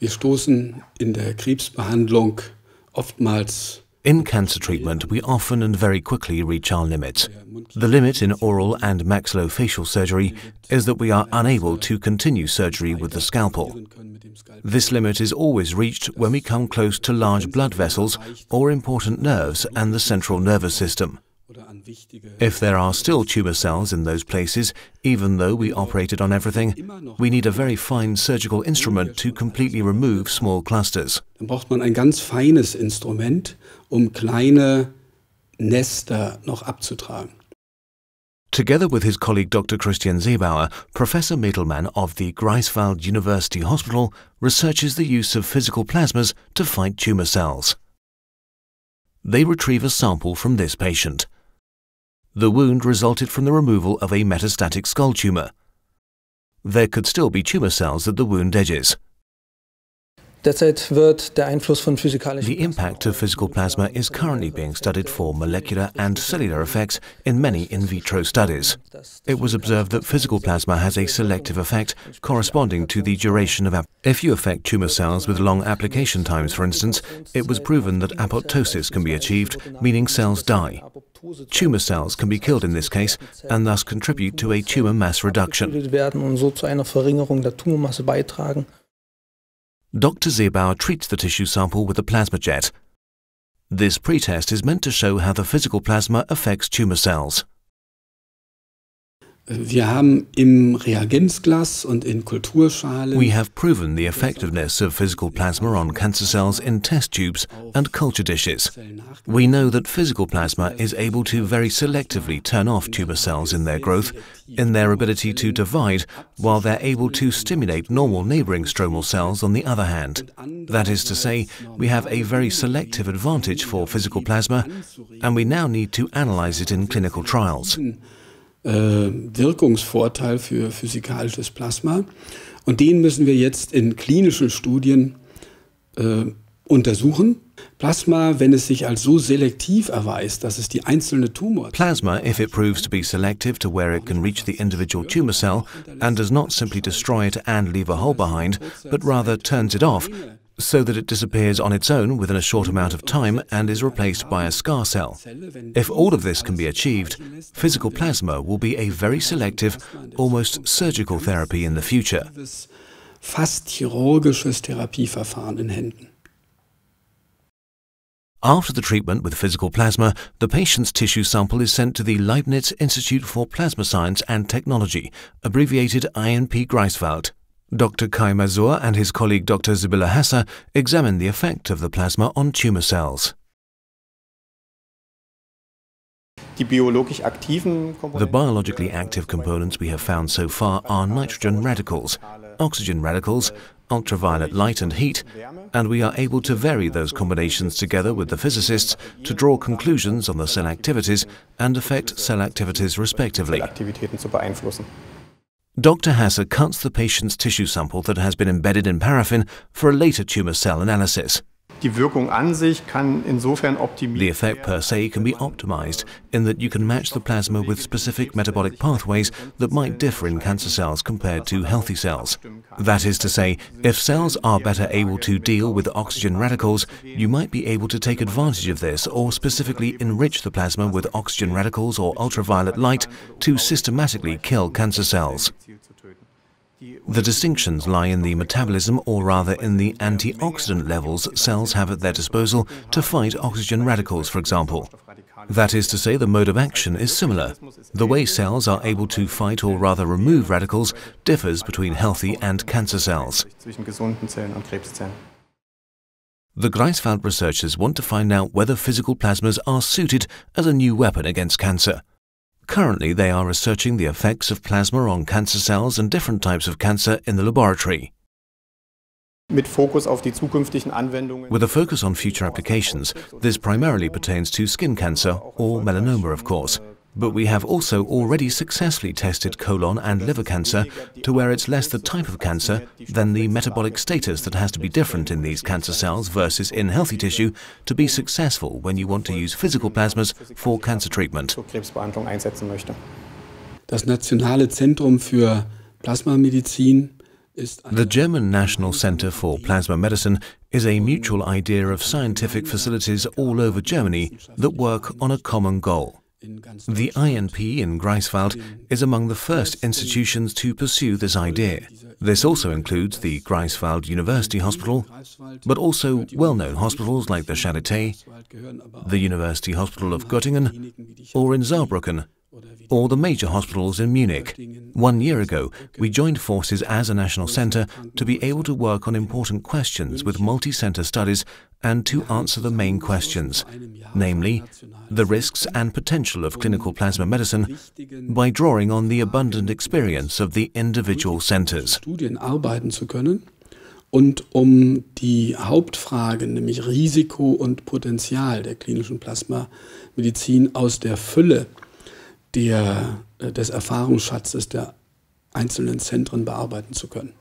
Wir stoßen in der Krebsbehandlung oftmals in cancer treatment, we often and very quickly reach our limit. The limit in oral and maxillofacial surgery is that we are unable to continue surgery with the scalpel. This limit is always reached when we come close to large blood vessels or important nerves and the central nervous system. If there are still tumour cells in those places, even though we operated on everything, we need a very fine surgical instrument to completely remove small clusters. Instrument, um Together with his colleague Dr. Christian Zebauer, Professor Mittelmann of the Greifswald University Hospital researches the use of physical plasmas to fight tumour cells. They retrieve a sample from this patient the wound resulted from the removal of a metastatic skull tumour. There could still be tumour cells at the wound edges. The impact of physical plasma is currently being studied for molecular and cellular effects in many in vitro studies. It was observed that physical plasma has a selective effect corresponding to the duration of... If you affect tumor cells with long application times, for instance, it was proven that apoptosis can be achieved, meaning cells die. Tumor cells can be killed in this case and thus contribute to a tumor mass reduction. Dr. Zebauer treats the tissue sample with a plasma jet. This pretest is meant to show how the physical plasma affects tumour cells. We have proven the effectiveness of physical plasma on cancer cells in test tubes and culture dishes. We know that physical plasma is able to very selectively turn off tumor cells in their growth, in their ability to divide, while they're able to stimulate normal neighboring stromal cells on the other hand. That is to say, we have a very selective advantage for physical plasma, and we now need to analyze it in clinical trials. Äh, Wirkungsvorteil für physikalisches Plasma. Und den müssen wir jetzt in klinischen Studien äh, untersuchen. Plasma, wenn es sich als so selektiv erweist, dass es die einzelne Tumor... Plasma, if it proves to be selective to where it can reach the individual tumor cell and does not simply destroy it and leave a hole behind, but rather turns it off, so that it disappears on its own within a short amount of time and is replaced by a scar cell. If all of this can be achieved, physical plasma will be a very selective, almost surgical therapy in the future. After the treatment with physical plasma, the patient's tissue sample is sent to the Leibniz Institute for Plasma Science and Technology, abbreviated INP Greifswald, Dr. Kai Mazur and his colleague Dr. Zibilla Hassa examined the effect of the plasma on tumor cells. The biologically active components we have found so far are nitrogen radicals, oxygen radicals, ultraviolet light and heat, and we are able to vary those combinations together with the physicists to draw conclusions on the cell activities and affect cell activities respectively. Dr. Hasser cuts the patient's tissue sample that has been embedded in paraffin for a later tumour cell analysis. The effect per se can be optimized in that you can match the plasma with specific metabolic pathways that might differ in cancer cells compared to healthy cells. That is to say, if cells are better able to deal with oxygen radicals, you might be able to take advantage of this or specifically enrich the plasma with oxygen radicals or ultraviolet light to systematically kill cancer cells. The distinctions lie in the metabolism, or rather in the antioxidant levels cells have at their disposal to fight oxygen radicals, for example. That is to say, the mode of action is similar. The way cells are able to fight or rather remove radicals differs between healthy and cancer cells. The Greifswald researchers want to find out whether physical plasmas are suited as a new weapon against cancer. Currently, they are researching the effects of plasma on cancer cells and different types of cancer in the laboratory. With a focus on future applications, this primarily pertains to skin cancer or melanoma, of course. But we have also already successfully tested colon and liver cancer to where it's less the type of cancer than the metabolic status that has to be different in these cancer cells versus in healthy tissue to be successful when you want to use physical plasmas for cancer treatment. The German National Center for Plasma Medicine is a mutual idea of scientific facilities all over Germany that work on a common goal. The INP in Greifswald is among the first institutions to pursue this idea. This also includes the Greifswald University Hospital, but also well-known hospitals like the Charité, the University Hospital of Göttingen, or in Saarbrücken, or the major hospitals in Munich. One year ago, we joined forces as a national centre to be able to work on important questions with multi centre studies and to answer the main questions, namely the risks and potential of clinical plasma medicine, by drawing on the abundant experience of the individual centres. Und um die Hauptfragen, nämlich Risiko und Potenzial der klinischen Plasmamedizin aus der Fülle der, äh, des Erfahrungsschatzes der einzelnen Zentren bearbeiten zu können.